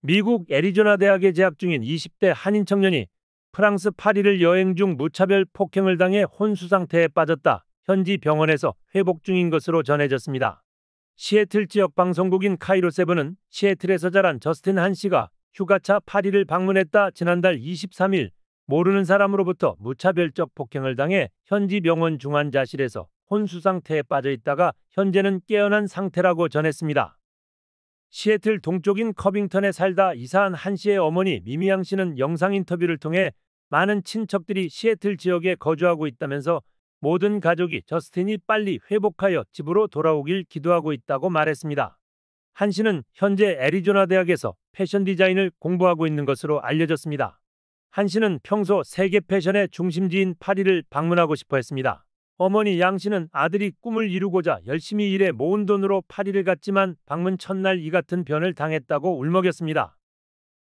미국 애리조나 대학에 재학 중인 20대 한인 청년이 프랑스 파리를 여행 중 무차별 폭행을 당해 혼수 상태에 빠졌다. 현지 병원에서 회복 중인 것으로 전해졌습니다. 시애틀 지역 방송국인 카이로 세븐은 시애틀에서 자란 저스틴 한 씨가 휴가차 파리를 방문했다 지난달 23일 모르는 사람으로부터 무차별적 폭행을 당해 현지 병원 중환자실에서 혼수 상태에 빠져 있다가 현재는 깨어난 상태라고 전했습니다. 시애틀 동쪽인 커빙턴에 살다 이사한 한 씨의 어머니 미미양 씨는 영상 인터뷰를 통해 많은 친척들이 시애틀 지역에 거주하고 있다면서 모든 가족이 저스틴이 빨리 회복하여 집으로 돌아오길 기도하고 있다고 말했습니다. 한 씨는 현재 애리조나 대학에서 패션 디자인을 공부하고 있는 것으로 알려졌습니다. 한 씨는 평소 세계 패션의 중심지인 파리를 방문하고 싶어 했습니다. 어머니 양씨는 아들이 꿈을 이루고자 열심히 일해 모은 돈으로 파리를 갔지만 방문 첫날 이 같은 변을 당했다고 울먹였습니다.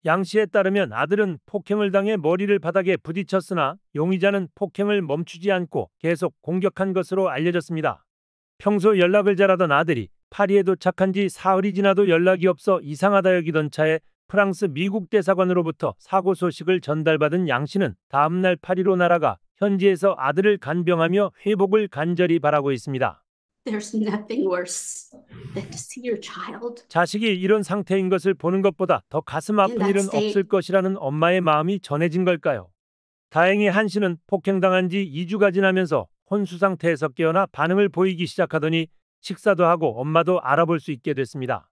양씨에 따르면 아들은 폭행을 당해 머리를 바닥에 부딪혔으나 용의자는 폭행을 멈추지 않고 계속 공격한 것으로 알려졌습니다. 평소 연락을 잘하던 아들이 파리에 도착한 지 사흘이 지나도 연락이 없어 이상하다 여기던 차에 프랑스 미국 대사관으로부터 사고 소식을 전달받은 양씨는 다음날 파리로 날아가 현지에서 아들을 간병하며 회복을 간절히 바라고 있습니다. There's nothing worse than to see your child. 자식이 이런 상태인 것을 보는 것보다 더 가슴 아픈 일은 없을 것이라는 엄마의 마음이 전해진 걸까요? 다행히 한 씨는 폭행당한 지 2주가 지나면서 혼수 상태에서 깨어나 반응을 보이기 시작하더니 식사도 하고 엄마도 알아볼 수 있게 됐습니다.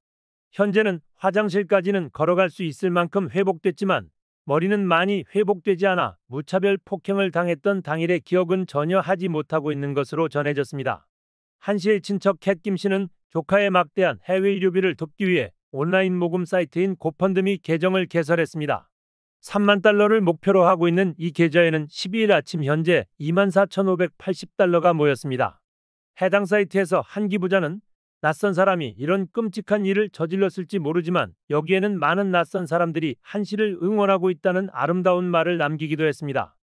현재는 화장실까지는 걸어갈 수 있을 만큼 회복됐지만 머리는 많이 회복되지 않아 무차별 폭행을 당했던 당일의 기억은 전혀 하지 못하고 있는 것으로 전해졌습니다. 한씨의 친척 캣 김씨는 조카의 막대한 해외 의료비를 돕기 위해 온라인 모금 사이트인 고펀드미 계정을 개설했습니다. 3만 달러를 목표로 하고 있는 이 계좌에는 12일 아침 현재 24,580달러가 모였습니다. 해당 사이트에서 한기 부자는 낯선 사람이 이런 끔찍한 일을 저질렀을지 모르지만 여기에는 많은 낯선 사람들이 한 씨를 응원하고 있다는 아름다운 말을 남기기도 했습니다.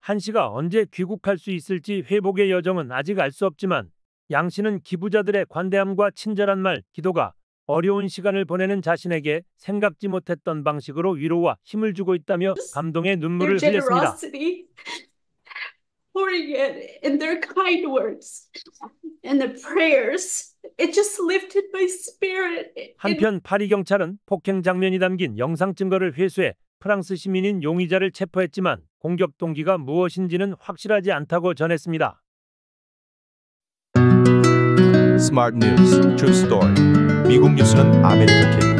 한 씨가 언제 귀국할 수 있을지 회복의 여정은 아직 알 수 없지만 양 씨는 기부자들의 관대함과 친절한 말, 기도가 어려운 시간을 보내는 자신에게 생각지 못했던 방식으로 위로와 힘을 주고 있다며 감동의 눈물을 흘렸습니다. pouring it in their kind words and the prayers It just lifted my spirit. 한편 파리 경찰은 폭행 장면이 담긴 영상 증거를 회수해 프랑스 시민인 용의자를 체포했지만 공격 동기가 무엇인지는 확실하지 않다고 전했습니다. Smart News, True Story. 미국 뉴스는 아메리카 캠.